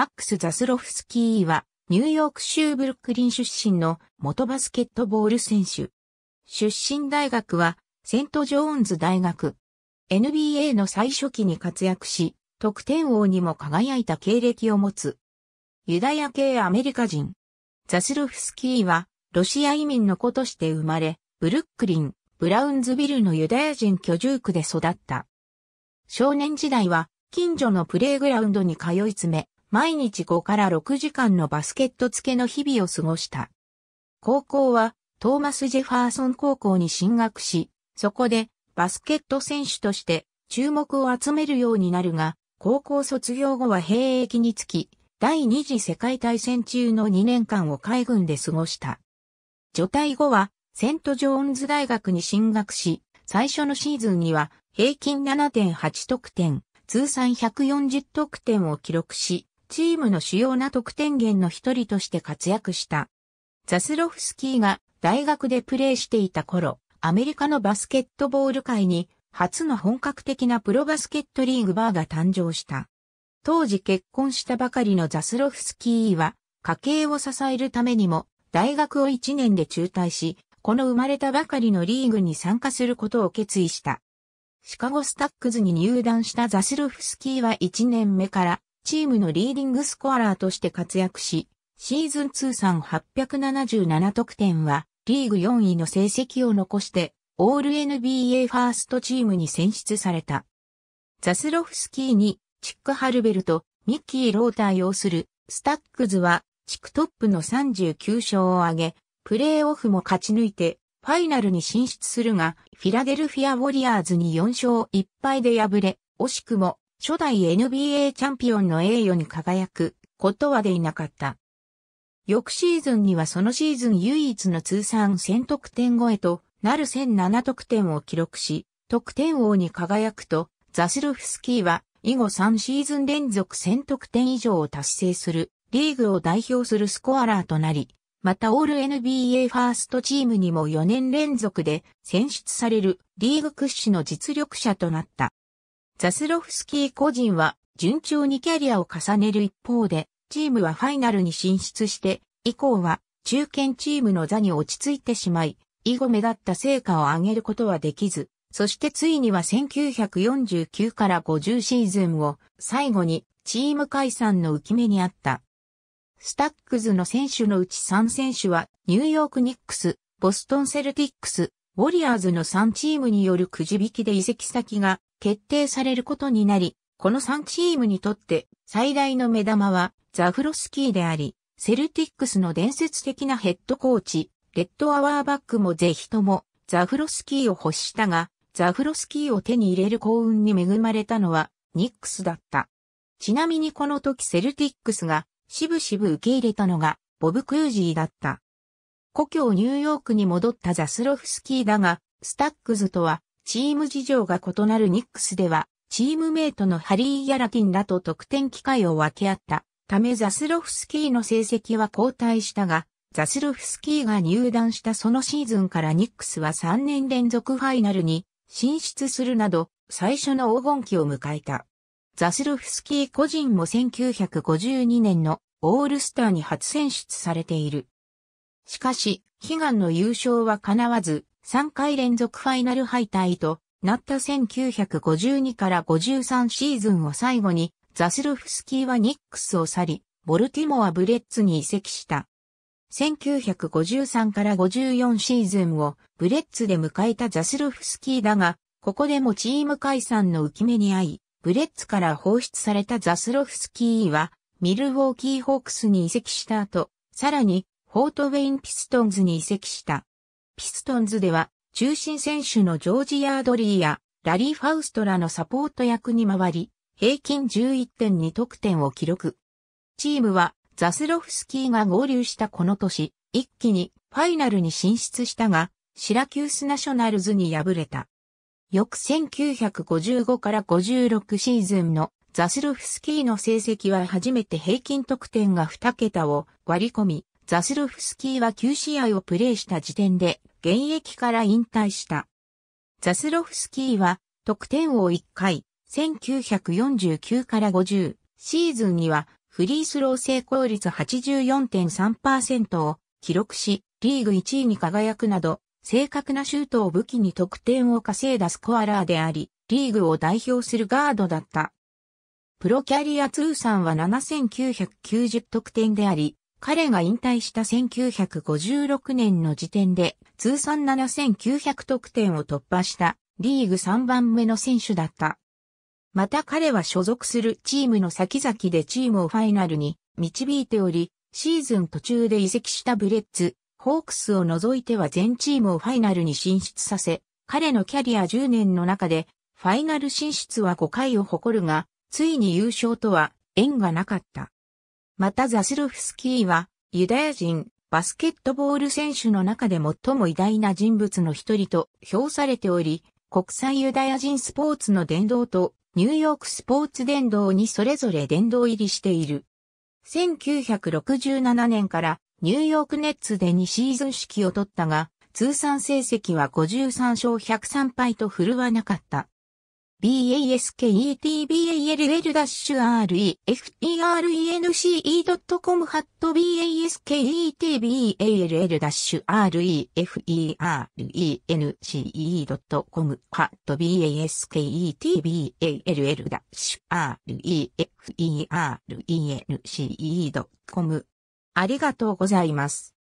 マックス・ザスロフスキーは、ニューヨーク州ブルックリン出身の元バスケットボール選手。出身大学は、セント・ジョーンズ大学。NBA の最初期に活躍し、得点王にも輝いた経歴を持つ。ユダヤ系アメリカ人。ザスロフスキーは、ロシア移民の子として生まれ、ブルックリン、ブラウンズビルのユダヤ人居住区で育った。少年時代は、近所のプレイグラウンドに通い詰め、毎日5から6時間のバスケット付けの日々を過ごした。高校はトーマス・ジェファーソン高校に進学し、そこでバスケット選手として注目を集めるようになるが、高校卒業後は兵役につき、第二次世界大戦中の2年間を海軍で過ごした。除隊後はセント・ジョーンズ大学に進学し、最初のシーズンには平均7.8得点、通算140得点を記録し、チームの主要な得点源の一人として活躍した。ザスロフスキーが大学でプレーしていた頃、アメリカのバスケットボール界に初の本格的なプロバスケットリーグバーが誕生した。当時結婚したばかりのザスロフスキーは家計を支えるためにも大学を1年で中退し、この生まれたばかりのリーグに参加することを決意した。シカゴスタックズに入団したザスロフスキーは1年目からチームのリーディングスコアラーとして活躍し、シーズン通算877得点は、リーグ4位の成績を残して、オール NBA ファーストチームに選出された。ザスロフスキーに、チック・ハルベルとミッキー・ローター擁する、スタックズは、地区トップの39勝を挙げ、プレーオフも勝ち抜いて、ファイナルに進出するが、フィラデルフィア・ウォリアーズに4勝1敗で敗れ、惜しくも初代 NBA チャンピオンの栄誉に輝くことはでいなかった。翌シーズンにはそのシーズン唯一の通算1000得点超えとなる1007得点を記録し、得点王に輝くと、ザスルフスキーは以後3シーズン連続1000得点以上を達成するリーグを代表するスコアラーとなり、またオール NBA ファーストチームにも4年連続で選出されるリーグ屈指の実力者となった。ザスロフスキー個人は順調にキャリアを重ねる一方で、チームはファイナルに進出して、以降は中堅チームの座に落ち着いてしまい、以後目立った成果を上げることはできず、そしてついには1949から50シーズンを最後にチーム解散の浮き目にあった。スタックズの選手のうち3選手はニューヨークニックス、ボストンセルティックス、ウォリアーズの3チームによるくじ引きで移籍先が決定されることになり、この3チームにとって最大の目玉はザフロスキーであり、セルティックスの伝説的なヘッドコーチ、レッドアワーバックもぜひともザフロスキーを欲したが、ザフロスキーを手に入れる幸運に恵まれたのはニックスだった。ちなみにこの時セルティックスがしぶしぶ受け入れたのがボブ・クージーだった。故郷ニューヨークに戻ったザスロフスキーだが、スタックズとはチーム事情が異なるニックスでは、チームメイトのハリー・ヤラティンらと得点機会を分け合ったためザスロフスキーの成績は後退したが、ザスロフスキーが入団したそのシーズンからニックスは3年連続ファイナルに進出するなど、最初の黄金期を迎えた。ザスロフスキー個人も1952年のオールスターに初選出されている。しかし、悲願の優勝は叶わず、3回連続ファイナル敗退となった1952から53シーズンを最後に、ザスルフスキーはニックスを去り、ボルティモア・ブレッツに移籍した。1953から54シーズンをブレッツで迎えたザスルフスキーだが、ここでもチーム解散の浮き目に遭い、ブレッツから放出されたザスロフスキーは、ミルウォーキーホークスに移籍した後、さらに、フォートウェインピストンズに移籍した。ピストンズでは、中心選手のジョージ・ヤードリーやラリー・ファウストらのサポート役に回り、平均11.2得点を記録。チームはザスロフスキーが合流したこの年、一気にファイナルに進出したが、シラキュースナショナルズに敗れた。翌1955から56シーズンのザスロフスキーの成績は初めて平均得点が2桁を割り込み、ザスルフスキーは9試合をプレーした時点で現役から引退した。ザスロフスキーは得点王1回、1949から50シーズンにはフリースロー成功率84.3%を記録し、リーグ1位に輝くなど、正確なシュートを武器に得点を稼いだスコアラーであり、リーグを代表するガードだった。プロキャリア通算は7990得点であり、彼が引退した1956年の時点で通算7900得点を突破したリーグ3番目の選手だった。また彼は所属するチームの先々でチームをファイナルに導いており、シーズン途中で移籍したブレッツ、ホークスを除いては全チームをファイナルに進出させ、彼のキャリア10年の中で、ファイナル進出は5回を誇るが、ついに優勝とは縁がなかった。またザスルフスキーは、ユダヤ人、バスケットボール選手の中で最も偉大な人物の一人と評されており、国際ユダヤ人スポーツの殿堂とニューヨークスポーツ殿堂にそれぞれ殿堂入りしている。1967年からニューヨークネッツで2シーズン指揮を取ったが、通算成績は53勝103敗と振るわなかった。basketball-reference.com ハット basketball-reference.com ハット b a s k e t b a l l r e f e r n c e c o m ありがとうございます。